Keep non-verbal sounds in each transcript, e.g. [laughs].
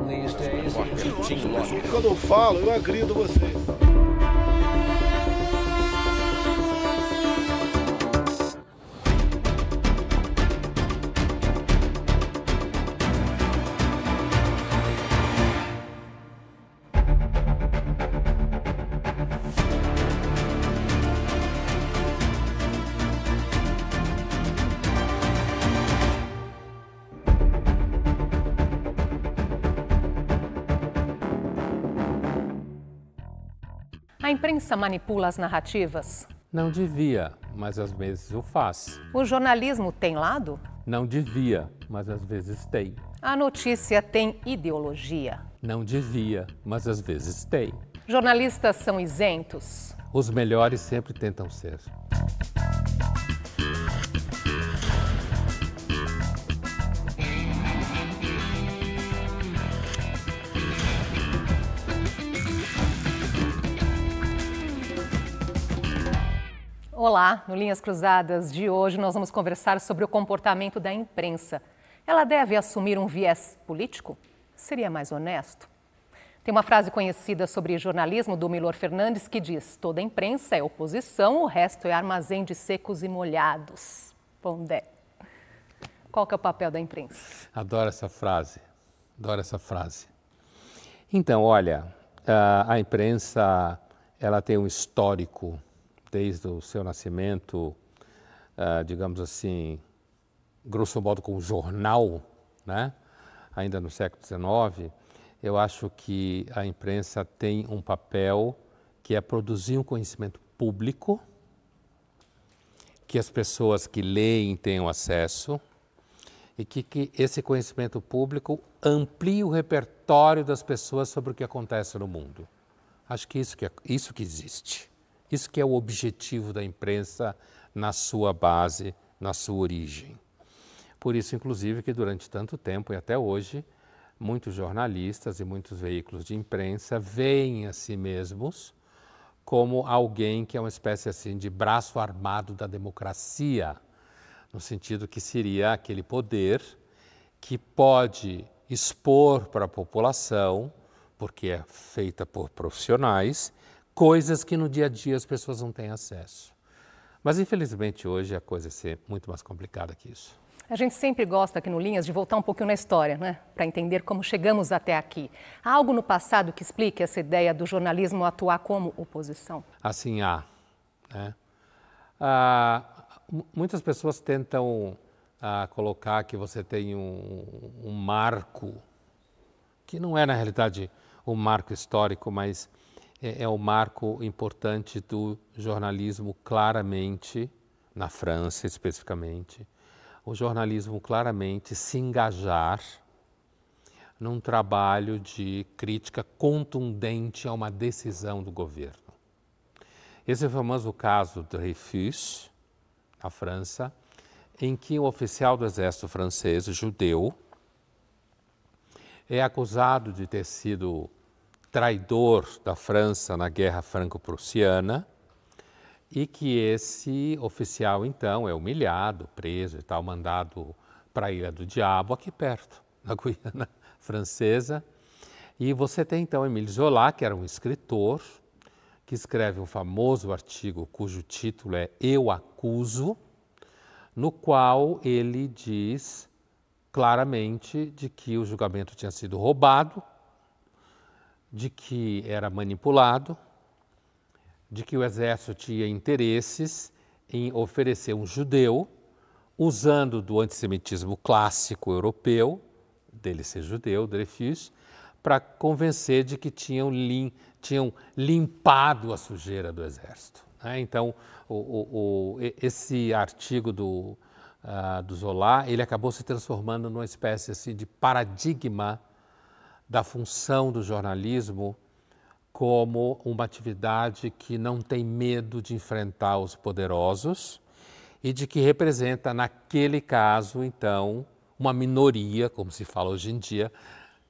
Né? É- é Quando eu é falo, eu agrido vocês. imprensa manipula as narrativas? Não devia, mas às vezes o faz. O jornalismo tem lado? Não devia, mas às vezes tem. A notícia tem ideologia? Não devia, mas às vezes tem. Jornalistas são isentos? Os melhores sempre tentam ser. Olá, no Linhas Cruzadas de hoje nós vamos conversar sobre o comportamento da imprensa. Ela deve assumir um viés político? Seria mais honesto? Tem uma frase conhecida sobre jornalismo do Milor Fernandes que diz: toda imprensa é oposição, o resto é armazém de secos e molhados. Pondé. Qual que é o papel da imprensa? Adoro essa frase. Adoro essa frase. Então, olha, a imprensa ela tem um histórico desde o seu nascimento, uh, digamos assim, grosso modo com o jornal, né? ainda no século XIX, eu acho que a imprensa tem um papel que é produzir um conhecimento público, que as pessoas que leem tenham acesso e que, que esse conhecimento público amplie o repertório das pessoas sobre o que acontece no mundo. Acho que isso que, é, isso que existe. Isso que é o objetivo da imprensa na sua base, na sua origem. Por isso, inclusive, que durante tanto tempo e até hoje, muitos jornalistas e muitos veículos de imprensa veem a si mesmos como alguém que é uma espécie assim de braço armado da democracia, no sentido que seria aquele poder que pode expor para a população, porque é feita por profissionais, coisas que no dia a dia as pessoas não têm acesso. Mas infelizmente hoje a coisa é ser muito mais complicada que isso. A gente sempre gosta aqui no Linhas de voltar um pouquinho na história, né? Para entender como chegamos até aqui. Há algo no passado que explique essa ideia do jornalismo atuar como oposição? Assim há. Né? Ah, muitas pessoas tentam ah, colocar que você tem um, um marco, que não é na realidade um marco histórico, mas é, é marco importante do jornalismo, claramente, na França especificamente, o jornalismo claramente se engajar num trabalho de crítica contundente a uma decisão do governo. Esse é o famoso caso de Refus, na França, em que o oficial do exército francês, judeu, é acusado de ter sido traidor da França na Guerra Franco-Prussiana e que esse oficial então é humilhado, preso e tal, mandado para a Ilha do Diabo, aqui perto, na [laughs] Guiana Francesa. E você tem então Emile Zola, que era um escritor, que escreve um famoso artigo cujo título é Eu Acuso, no qual ele diz claramente de que o julgamento tinha sido roubado de que era manipulado, de que o exército tinha interesses em oferecer um judeu, usando do antissemitismo clássico europeu, dele ser judeu, Dreyfus, para convencer de que tinham, lim, tinham, limpado a sujeira do exército. Né? Então, o, o, o, esse artigo do, uh, do Zola, ele acabou se transformando numa espécie assim, de paradigma da função do jornalismo como uma atividade que não tem medo de enfrentar os poderosos e de que representa, naquele caso, então, uma minoria, como se fala hoje em dia,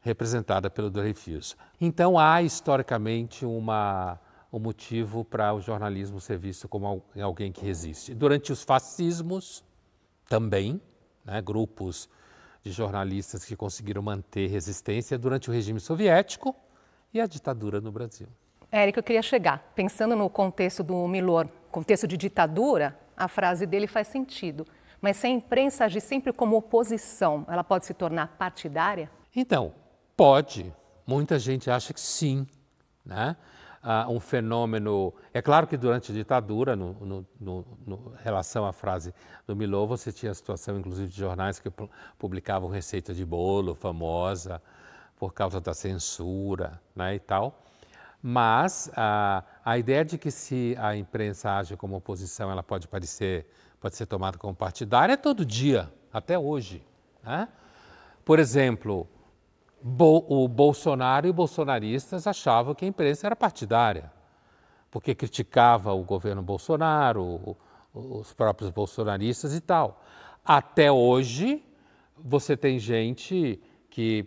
representada pelo Dreyfus. Então, há historicamente uma, um motivo para o jornalismo ser visto como alguém que resiste. Durante os fascismos, também, né, grupos de jornalistas que conseguiram manter resistência durante o regime soviético e a ditadura no Brasil. Érico, eu queria chegar. Pensando no contexto do Milor, contexto de ditadura, a frase dele faz sentido. Mas se a imprensa agir sempre como oposição, ela pode se tornar partidária? Então, pode. Muita gente acha que sim. Né? uh, um fenômeno. É claro que durante a ditadura, no, no, no, no relação à frase do Milô, você tinha a situação, inclusive, de jornais que publicavam receita de bolo famosa por causa da censura né, e tal. Mas a, a ideia de que se a imprensa age como oposição, ela pode parecer, pode ser tomada como partidária, é todo dia, até hoje. Né? Por exemplo, o Bolsonaro e bolsonaristas achavam que a imprensa era partidária, porque criticava o governo Bolsonaro, os próprios bolsonaristas e tal. Até hoje, você tem gente que,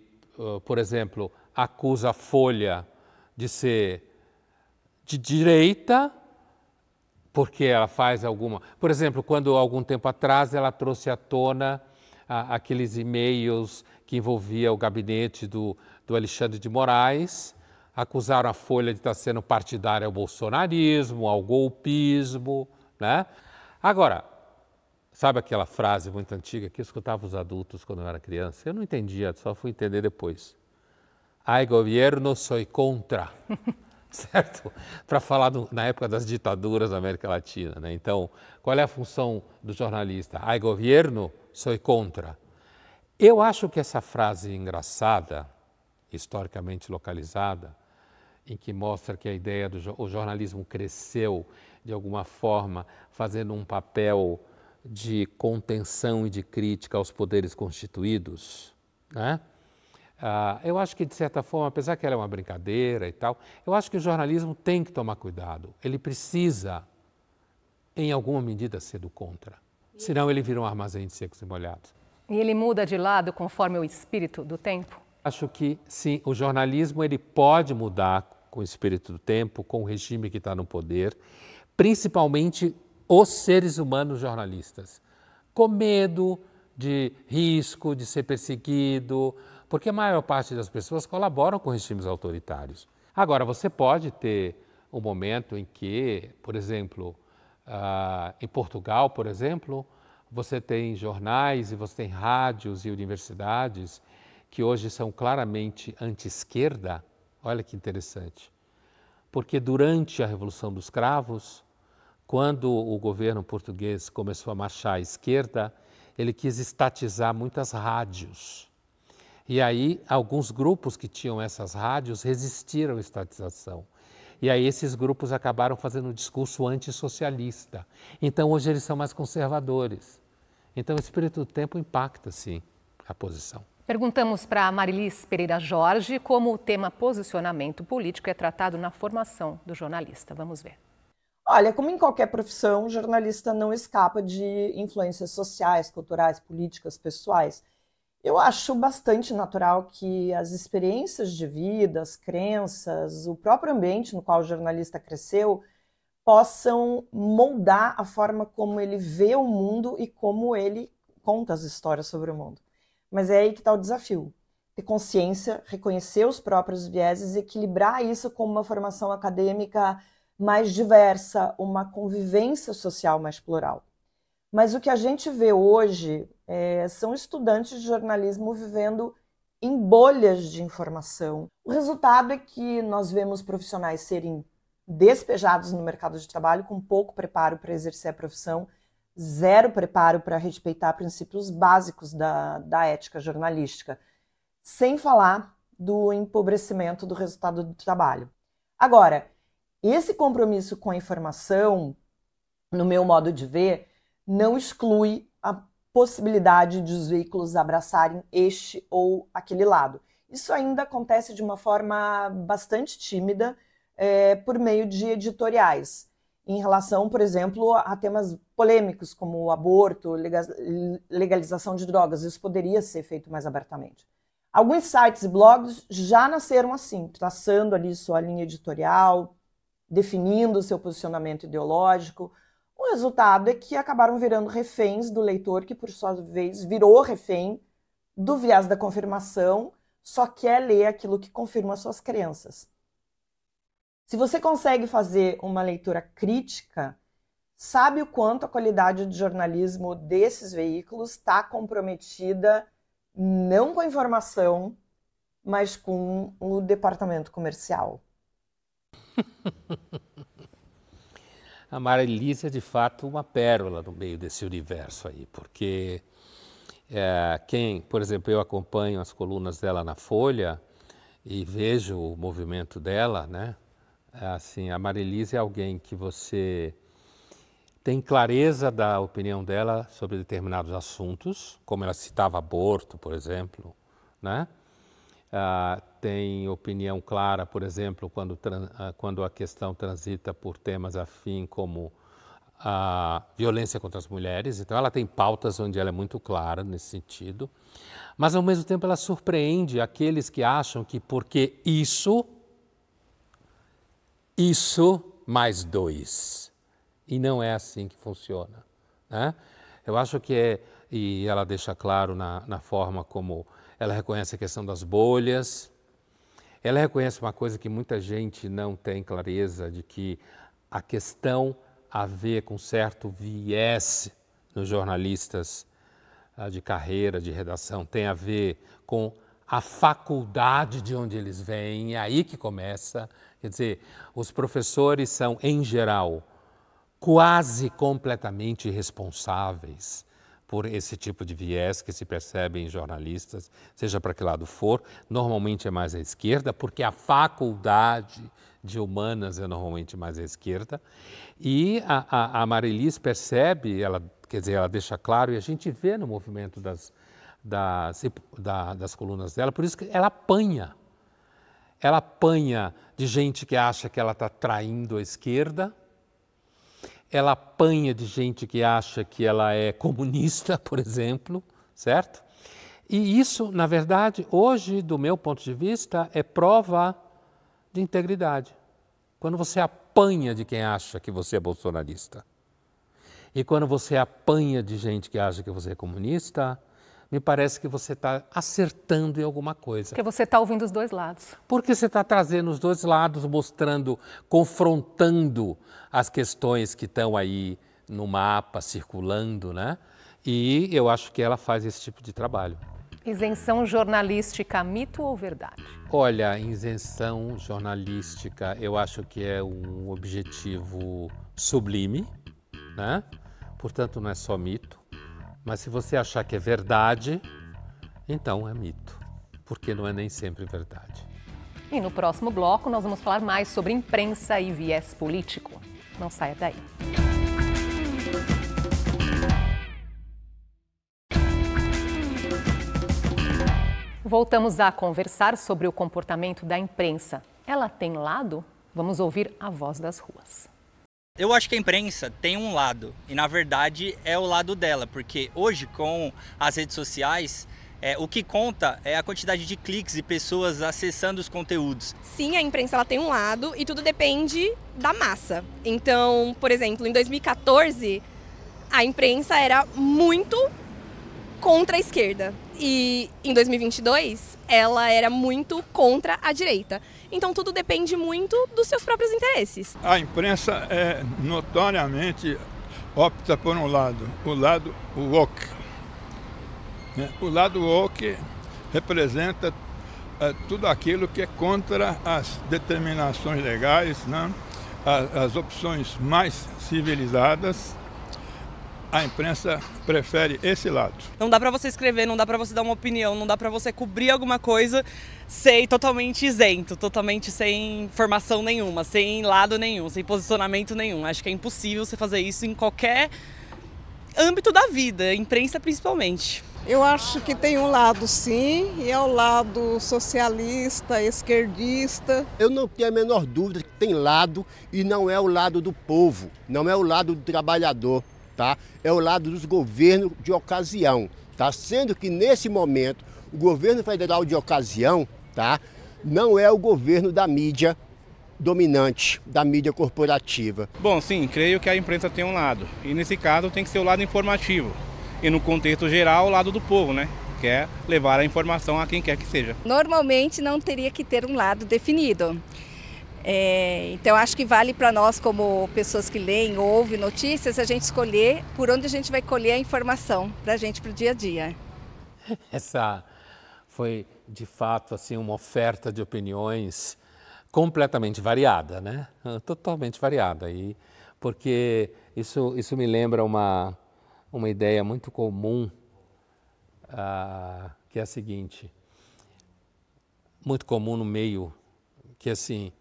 por exemplo, acusa a Folha de ser de direita, porque ela faz alguma. Por exemplo, quando algum tempo atrás ela trouxe à tona aqueles e-mails que envolvia o gabinete do, do Alexandre de Moraes. Acusaram a Folha de estar sendo partidária ao bolsonarismo, ao golpismo, né? Agora, sabe aquela frase muito antiga que eu escutava os adultos quando eu era criança? Eu não entendia, só fui entender depois. Ai, governo, sou contra. [laughs] certo? Para falar do, na época das ditaduras da América Latina, né? Então, qual é a função do jornalista? Ai, governo, sou contra. Eu acho que essa frase engraçada, historicamente localizada, em que mostra que a ideia do o jornalismo cresceu de alguma forma, fazendo um papel de contenção e de crítica aos poderes constituídos, né? Ah, eu acho que, de certa forma, apesar que ela é uma brincadeira e tal, eu acho que o jornalismo tem que tomar cuidado. Ele precisa, em alguma medida, ser do contra. Senão ele vira um armazém de secos e molhados. E ele muda de lado conforme o espírito do tempo? Acho que sim, o jornalismo ele pode mudar com o espírito do tempo, com o regime que está no poder, principalmente os seres humanos jornalistas, com medo de risco de ser perseguido, porque a maior parte das pessoas colaboram com regimes autoritários. Agora, você pode ter um momento em que, por exemplo, uh, em Portugal, por exemplo, você tem jornais e você tem rádios e universidades que hoje são claramente anti-esquerda. Olha que interessante. Porque durante a Revolução dos Cravos, quando o governo português começou a marchar à esquerda, ele quis estatizar muitas rádios. E aí, alguns grupos que tinham essas rádios resistiram à estatização. E aí, esses grupos acabaram fazendo um discurso antissocialista. Então, hoje, eles são mais conservadores. Então, o espírito do tempo impacta, sim, a posição. Perguntamos para Marilis Pereira Jorge como o tema posicionamento político é tratado na formação do jornalista. Vamos ver. Olha, como em qualquer profissão, o jornalista não escapa de influências sociais, culturais, políticas, pessoais. Eu acho bastante natural que as experiências de vida, as crenças, o próprio ambiente no qual o jornalista cresceu possam moldar a forma como ele vê o mundo e como ele conta as histórias sobre o mundo. Mas é aí que está o desafio. Ter consciência, reconhecer os próprios vieses e equilibrar isso com uma formação acadêmica mais diversa, uma convivência social mais plural. Mas o que a gente vê hoje é, são estudantes de jornalismo vivendo em bolhas de informação. O resultado é que nós vemos profissionais serem despejados no mercado de trabalho com pouco preparo para exercer a profissão, zero preparo para respeitar princípios básicos da, da ética jornalística, sem falar do empobrecimento do resultado do trabalho. Agora, esse compromisso com a informação, no meu modo de ver, não exclui a possibilidade de os veículos abraçarem este ou aquele lado. Isso ainda acontece de uma forma bastante tímida é, por meio de editoriais, em relação, por exemplo, a temas polêmicos como aborto, legalização de drogas. Isso poderia ser feito mais abertamente. Alguns sites e blogs já nasceram assim, traçando ali sua linha editorial, definindo seu posicionamento ideológico. O resultado é que acabaram virando reféns do leitor, que por sua vez virou refém do viés da confirmação, só quer é ler aquilo que confirma suas crenças. Se você consegue fazer uma leitura crítica, sabe o quanto a qualidade de jornalismo desses veículos está comprometida não com a informação, mas com o departamento comercial. [laughs] a Marilisa é de fato uma pérola no meio desse universo aí, porque é, quem, por exemplo, eu acompanho as colunas dela na Folha e vejo o movimento dela, né? É assim, a Marilise é alguém que você tem clareza da opinião dela sobre determinados assuntos, como ela citava aborto, por exemplo, né? Ah, tem opinião clara, por exemplo, quando, ah, quando a questão transita por temas afim como a violência contra as mulheres, então ela tem pautas onde ela é muito clara nesse sentido, mas ao mesmo tempo ela surpreende aqueles que acham que porque isso isso mais dois. E não é assim que funciona. Né? Eu acho que é, e ela deixa claro na, na forma como ela reconhece a questão das bolhas, ela reconhece uma coisa que muita gente não tem clareza, de que a questão a ver com certo viés nos jornalistas ah, de carreira, de redação, tem a ver com a faculdade de onde eles vêm, é aí que começa. Quer dizer, os professores são, em geral, quase completamente responsáveis por esse tipo de viés que se percebe em jornalistas, seja para que lado for, normalmente é mais à esquerda, porque a faculdade de humanas é normalmente mais à esquerda. E a, a, a Marilis percebe, ela, quer dizer, ela deixa claro, e a gente vê no movimento das das, da, das colunas dela, por isso que ela apanha. Ela apanha de gente que acha que ela está traindo a esquerda, ela apanha de gente que acha que ela é [laughs] comunista, por exemplo, certo? E isso, na verdade, hoje, do meu ponto de vista, é prova de integridade. Quando você apanha de quem acha que você é bolsonarista. E quando você apanha de gente que acha que você é comunista, me parece que você está acertando em alguma coisa. Porque você está ouvindo os dois lados. Porque você está trazendo os dois lados, mostrando, confrontando as questões que estão aí no mapa, circulando, né? E eu acho que ela faz esse tipo de trabalho. Isenção jornalística, mito ou verdade? Olha, isenção jornalística eu acho que é um objetivo sublime, né? Portanto, não é só mito. Mas se você achar que é verdade, então é mito, porque não é nem sempre verdade. E no próximo bloco nós vamos falar mais sobre imprensa e viés político. Não saia daí. Voltamos a conversar sobre o comportamento da imprensa. Ela tem lado? Vamos ouvir a voz das ruas. Eu acho que a imprensa tem um lado, e na verdade é o lado dela, porque hoje com as redes sociais, é, o que conta é a quantidade de cliques e pessoas acessando os conteúdos. Sim, a imprensa ela tem um lado e tudo depende da massa. Então, por exemplo, em 2014, a imprensa era muito contra a esquerda. E em 2022, ela era muito contra a direita. Então tudo depende muito dos seus próprios interesses. A imprensa é notoriamente opta por um lado, o lado woke. Né? O lado woke representa eh, tudo aquilo que é contra as determinações legais, né? as opções mais civilizadas a imprensa prefere esse lado. Não dá para você escrever, não dá para você dar uma opinião, não dá para você cobrir alguma coisa sem totalmente isento, totalmente sem formação nenhuma, sem lado nenhum, sem posicionamento nenhum. Acho que é impossível você fazer isso em qualquer âmbito da vida, imprensa principalmente. Eu acho que tem um lado sim, e é o lado socialista, esquerdista. Eu não tenho a menor dúvida que tem lado e não é o lado do povo, não é o lado do trabalhador tá? é o lado dos governos de ocasião. Tá? Sendo que nesse momento, o governo federal de ocasião tá? não é o governo da mídia dominante, da mídia corporativa. Bom, sim, creio que a imprensa tem um lado. E nesse caso tem que ser o lado informativo. E no contexto geral, o lado do povo, né? Que é levar a informação a quem quer que seja. Normalmente não teria que ter um lado definido. É, então acho que vale para nós como pessoas que leem ou ouvem notícias a gente escolher por onde a gente vai colher a informação para a gente para o dia a dia. [laughs] Essa foi de fato assim uma oferta de opiniões completamente variada, né? Totalmente variada e porque isso isso me lembra uma uma ideia muito comum uh, que é a seguinte, muito comum no meio que assim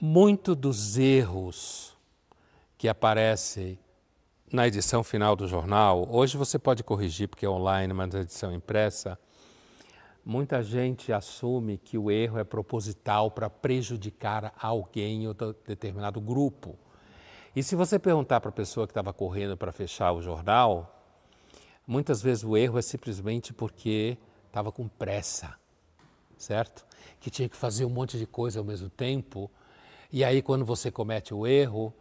muito dos erros que aparecem na edição final do jornal, hoje você pode corrigir porque é online, mas na edição impressa, muita gente assume que o erro é proposital para prejudicar alguém ou determinado grupo. E se você perguntar para a pessoa que estava correndo para fechar o jornal, muitas vezes o erro é simplesmente porque estava com pressa, certo? Que tinha que fazer um monte de coisa ao mesmo tempo e aí, quando você comete o erro,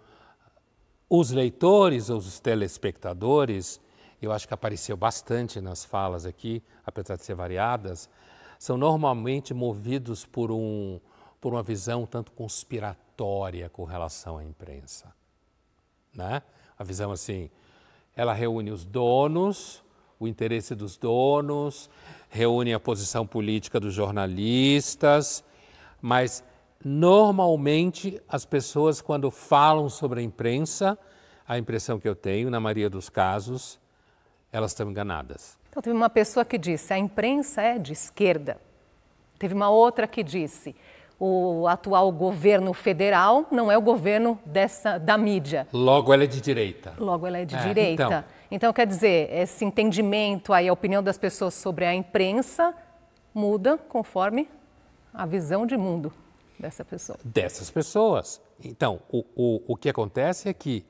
os leitores, ou os telespectadores, eu acho que apareceu bastante nas falas aqui, apesar de ser variadas, são normalmente movidos por, um, por uma visão tanto conspiratória com relação à imprensa. Né? A visão assim, ela reúne os donos, o interesse dos donos, reúne a posição política dos jornalistas, mas Normalmente, as pessoas, quando falam sobre a imprensa, a impressão que eu tenho, na maioria dos casos, elas estão enganadas. Então, teve uma pessoa que disse: a imprensa é de esquerda. Teve uma outra que disse: o atual governo federal não é o governo dessa, da mídia. Logo ela é de direita. Logo ela é de é, direita. Então, então, quer dizer, esse entendimento aí, a opinião das pessoas sobre a imprensa muda conforme a visão de mundo. Dessa pessoa. Dessas pessoas. Então, o, o, o que acontece é que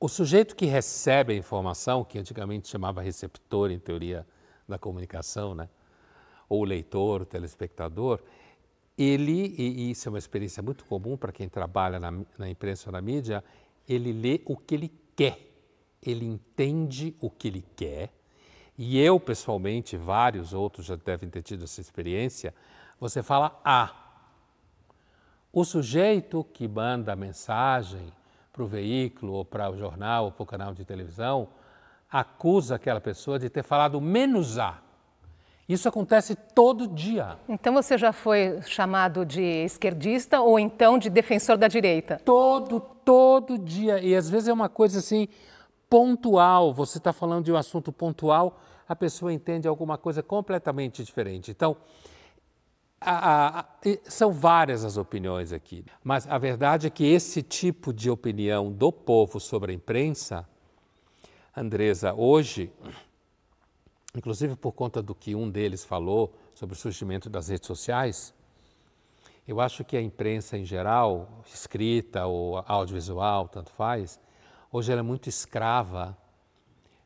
o sujeito que recebe a informação, que antigamente chamava receptor em teoria da comunicação, né? ou leitor, o telespectador, ele, e isso é uma experiência muito comum para quem trabalha na, na imprensa ou na mídia, ele lê o que ele quer, ele entende o que ele quer, e eu pessoalmente, vários outros já devem ter tido essa experiência, você fala A. Ah, o sujeito que manda a mensagem para o veículo ou para o jornal ou para o canal de televisão acusa aquela pessoa de ter falado menos a. Isso acontece todo dia. Então você já foi chamado de esquerdista ou então de defensor da direita? Todo, todo dia. E às vezes é uma coisa assim pontual. Você está falando de um assunto pontual, a pessoa entende alguma coisa completamente diferente. Então, a, a, são várias as opiniões aqui, mas a verdade é que esse tipo de opinião do povo sobre a imprensa, Andresa, hoje, inclusive por conta do que um deles falou sobre o surgimento das redes sociais, eu acho que a imprensa em geral, escrita ou audiovisual, tanto faz, hoje ela é muito escrava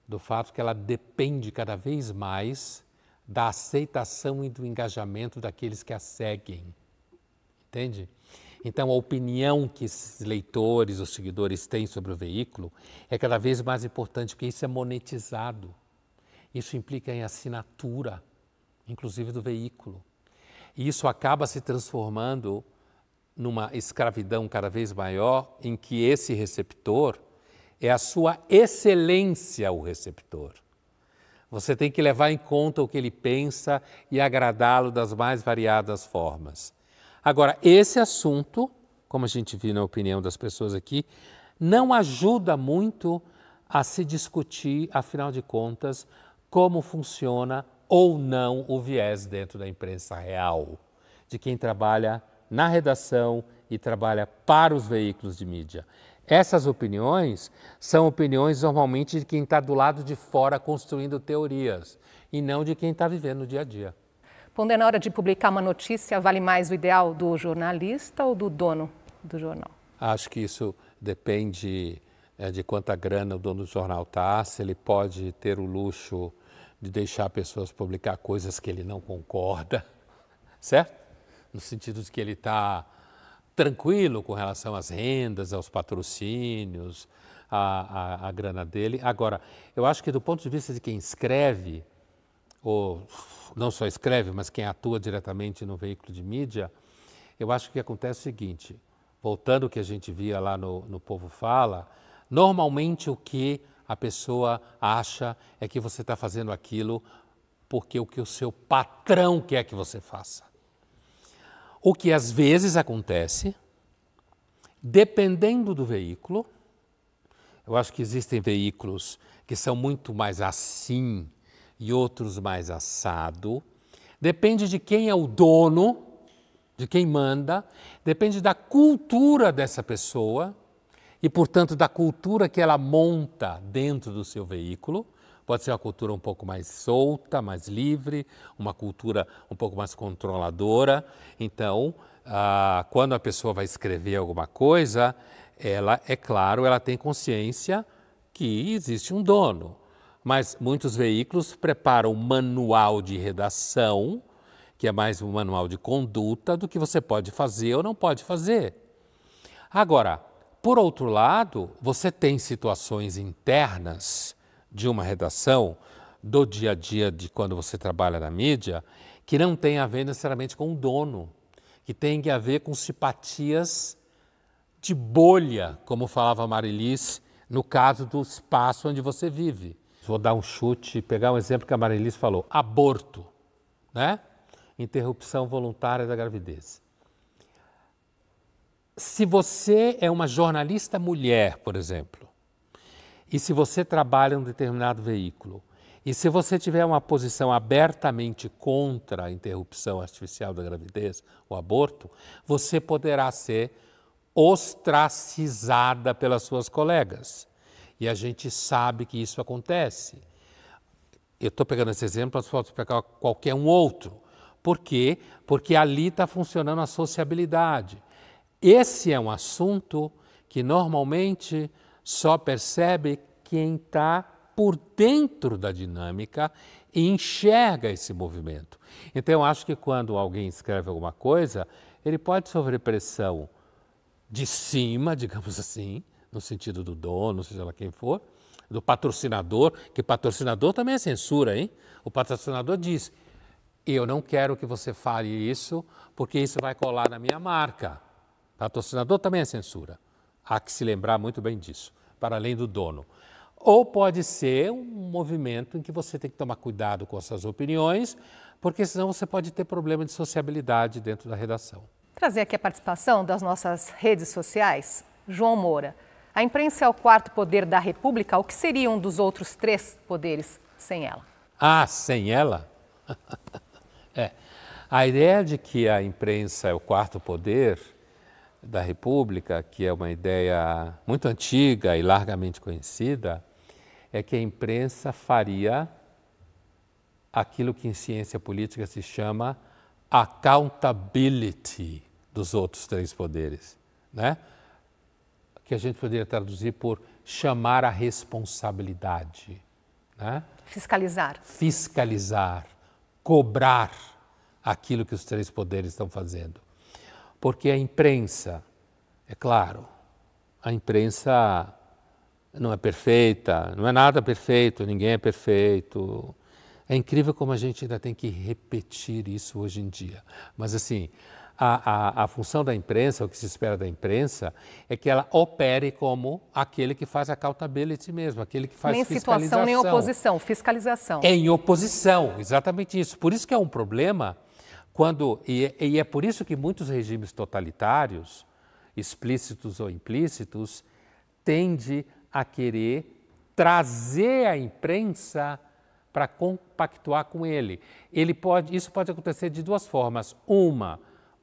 do fato que ela depende cada vez mais da aceitação e do engajamento daqueles que a seguem. Entende? Então, a opinião que esses leitores, os seguidores têm sobre o veículo é cada vez mais importante, porque isso é monetizado. Isso implica em assinatura, inclusive do veículo. E isso acaba se transformando numa escravidão cada vez maior, em que esse receptor é a sua excelência, o receptor. Você tem que levar em conta o que ele pensa e agradá-lo das mais variadas formas. Agora, esse assunto, como a gente viu na opinião das pessoas aqui, não ajuda muito a se discutir, afinal de contas, como funciona ou não o viés dentro da imprensa real, de quem trabalha na redação e trabalha para os veículos de mídia. Essas opiniões são opiniões normalmente de quem está do lado de fora construindo teorias e não de quem está vivendo o dia a dia. Quando é na hora de publicar uma notícia, vale mais o ideal do jornalista ou do dono do jornal? Acho que isso depende é, de quanta grana o dono do jornal está, se ele pode ter o luxo de deixar pessoas publicar coisas que ele não concorda, [laughs] certo? No sentido de que ele está tranquilo com relação às rendas, aos patrocínios, a, a, a, grana dele. Agora, eu acho que do ponto de vista de quem escreve, ou não só escreve, mas quem atua diretamente no veículo de mídia, eu acho que acontece o seguinte, voltando ao que a gente via lá no, no Povo Fala, normalmente o que a pessoa acha é que você está fazendo aquilo porque o que o seu patrão quer que você faça. O que às vezes acontece, dependendo do veículo, eu acho que existem veículos que são muito mais assim e outros mais assado. Depende de quem é o dono, de quem manda, depende da cultura dessa pessoa e, portanto, da cultura que ela monta dentro do seu veículo Pode ser uma cultura um pouco mais solta, mais livre, uma cultura um pouco mais controladora. Então, ah, quando a pessoa vai escrever alguma coisa, ela, é claro, ela tem consciência que existe um dono. Mas muitos veículos preparam um manual de redação, que é mais um manual de conduta, do que você pode fazer ou não pode fazer. Agora, por outro lado, você tem situações internas de uma redação, do dia a dia de quando você trabalha na mídia, que não tem a ver necessariamente com o dono, que tem a ver com simpatias de bolha, como falava Marilis, no caso do espaço onde você vive. Vou dar um chute, pegar um exemplo que a Marilis falou: aborto, né? Interrupção voluntária da gravidez. Se você é uma jornalista mulher, por exemplo, e se você trabalha em um determinado veículo, e se você tiver uma posição abertamente contra a interrupção artificial da gravidez, o aborto, você poderá ser ostracizada pelas suas colegas. E a gente sabe que isso acontece. Eu estou pegando esse exemplo, mas posso pegar qualquer um outro. Por quê? Porque ali está funcionando a sociabilidade. Esse é um assunto que normalmente só percebe quem está por dentro da dinâmica e enxerga esse movimento. Então, eu acho que quando alguém escreve alguma coisa, ele pode sofrer pressão de cima, [laughs] digamos assim, no sentido do dono, seja lá quem for, do patrocinador, que patrocinador também é censura, hein? O patrocinador diz: eu não quero que você fale isso, porque isso vai colar na minha marca. Patrocinador também é censura. Há que se lembrar muito bem disso para além do dono. Ou pode ser um movimento em que você tem que tomar cuidado com suas opiniões, porque senão você pode ter problema de sociabilidade dentro da redação. Trazer aqui a participação das nossas redes sociais. João Moura. A imprensa é o quarto poder da República. O que seria um dos outros três poderes sem ela? Ah, sem ela? [laughs] é. A ideia de que a imprensa é o quarto poder da República, que é uma ideia muito antiga e largamente conhecida, é que a imprensa faria aquilo que em ciência política se chama accountability dos outros três poderes, né? Que a gente poderia traduzir por chamar a responsabilidade, né? Fiscalizar. Fiscalizar, cobrar aquilo que os três poderes estão fazendo porque a imprensa, é claro, a imprensa não é perfeita, não é nada perfeito, ninguém é perfeito. É incrível como a gente ainda tem que repetir isso hoje em dia. Mas assim, a, a, a, função da imprensa, o que se espera da imprensa, é que ela opere como aquele que faz a accountability mesmo, aquele que faz nem fiscalização. Nem situação, nem oposição, fiscalização. É em oposição, exatamente isso. Por isso que é um problema quando, e, e é por isso que muitos regimes totalitários, explícitos ou implícitos, tende a querer trazer a imprensa para compactuar com ele. ele pode, isso pode acontecer de duas formas. Uma,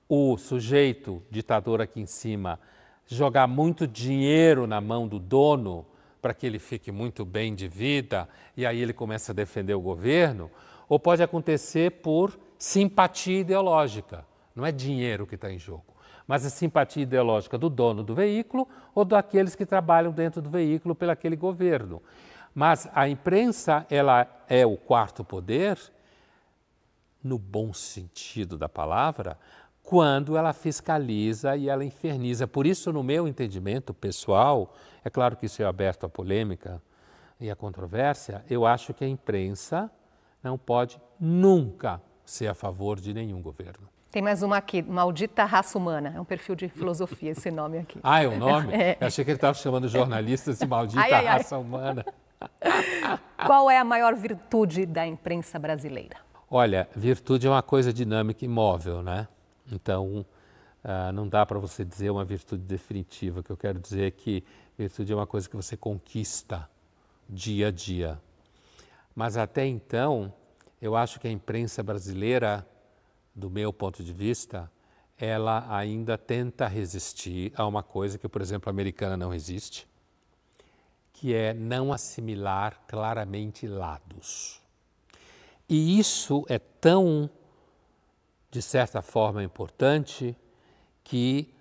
o sujeito ditador aqui em cima jogar muito dinheiro na mão do dono para que ele fique muito bem de vida e aí ele começa a defender o governo, ou pode acontecer por simpatia ideológica. Não é dinheiro que está em jogo, mas a é simpatia ideológica do dono do veículo ou daqueles que trabalham dentro do veículo pelo aquele governo. Mas a imprensa, ela é o quarto poder, no bom sentido da palavra, quando ela fiscaliza e ela inferniza. Por isso, no meu entendimento pessoal, é claro que isso é aberto à polêmica e à controvérsia, eu acho que a imprensa não pode nunca ser a favor de nenhum governo. Tem mais uma aqui, Maldita Raça Humana. É um perfil de filosofia esse nome aqui. Ah, é o um nome? [laughs] É. Eu achei que ele estava chamando jornalistas de Maldita ai, ai, Raça ai. Humana. [laughs] Qual é a maior virtude da imprensa brasileira? Olha, virtude é uma coisa dinâmica e móvel, né? Então, uh, não dá para você dizer uma virtude definitiva. O que eu quero dizer é que virtude é uma coisa que você conquista dia a dia. Mas até então, eu acho que a imprensa brasileira, do meu ponto de vista, ela ainda tenta resistir a uma coisa que, por exemplo, a americana não resiste, que é não assimilar claramente lados. E isso é tão, de certa forma, importante que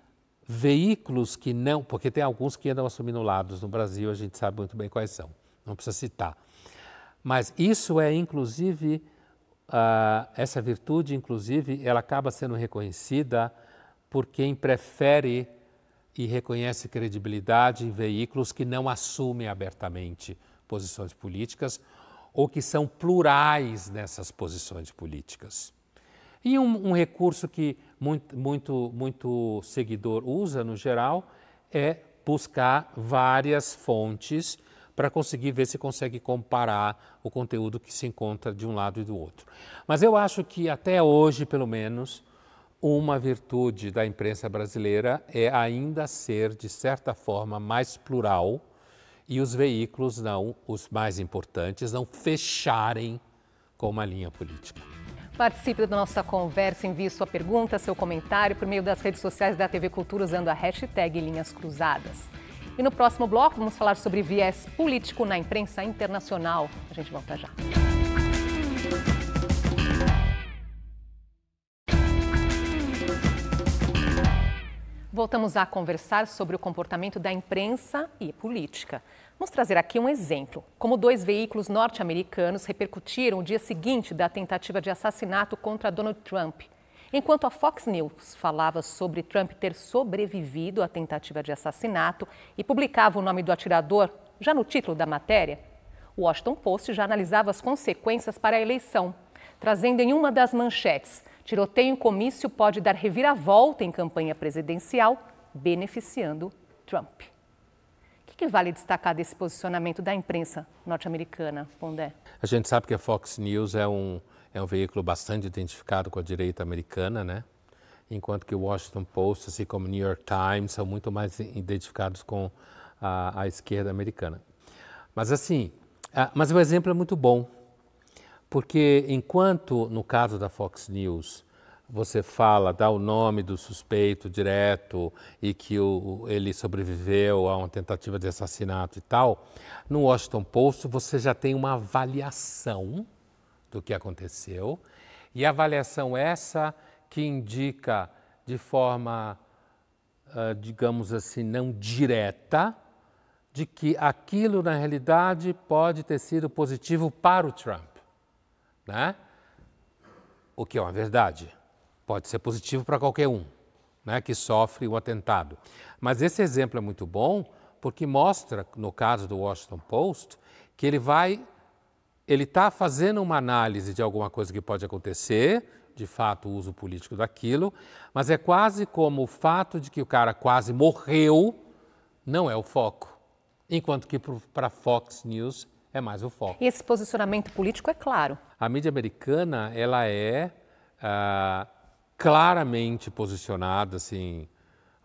veículos que não, porque tem alguns que andam assumindo lados no Brasil, a gente sabe muito bem quais são, não precisa citar, mas isso é inclusive, uh, essa virtude, inclusive, ela acaba sendo reconhecida por quem prefere e reconhece credibilidade em veículos que não assumem abertamente posições políticas ou que são plurais nessas posições políticas. E um, um recurso que muito, muito, muito seguidor usa, no geral, é buscar várias fontes para conseguir ver se consegue comparar o conteúdo que se encontra de um lado e do outro. Mas eu acho que até hoje, pelo menos, uma virtude da imprensa brasileira é ainda ser, de certa forma, mais plural e os veículos não, os mais importantes, não fecharem com uma linha política. Participe da nossa conversa, envie sua pergunta, seu comentário por meio das redes sociais da TV Cultura usando a hashtag Linhas Cruzadas. E no próximo bloco, vamos falar sobre viés político na imprensa internacional. A gente volta já. Voltamos a conversar sobre o comportamento da imprensa e política. Vamos trazer aqui um exemplo: como dois veículos norte-americanos repercutiram o dia seguinte da tentativa de assassinato contra Donald Trump. Enquanto a Fox News falava sobre Trump ter sobrevivido à tentativa de assassinato e publicava o nome do atirador já no título da matéria, o Washington Post já analisava as consequências para a eleição, trazendo em uma das manchetes: tiroteio em comício pode dar reviravolta em campanha presidencial, beneficiando Trump. O que vale destacar desse posicionamento da imprensa norte-americana, Pondé? A gente sabe que a Fox News é um é um veículo bastante identificado com a direita americana, né? enquanto que o Washington Post, assim como o New York Times, são muito mais identificados com a, a esquerda americana. Mas assim, a, mas o exemplo é muito bom, porque enquanto no caso da Fox News você fala, dá o nome do suspeito direto e que o, ele sobreviveu a uma tentativa de assassinato e tal, no Washington Post você já tem uma avaliação do que aconteceu, e avaliação essa que indica de forma, ah, digamos assim, não direta, de que aquilo na realidade pode ter sido positivo para o Trump, né? O que é uma verdade. Pode ser positivo para qualquer um, né, que sofre o atentado. Mas esse exemplo é muito bom porque mostra, no caso do Washington Post, que ele vai ele está fazendo uma análise de alguma coisa que pode acontecer, de fato, o uso político daquilo, mas é quase como o fato de que o cara quase morreu não é o foco. Enquanto que para Fox News é mais o foco. E esse posicionamento político é claro. A mídia americana, ela é ah, claramente posicionada, assim,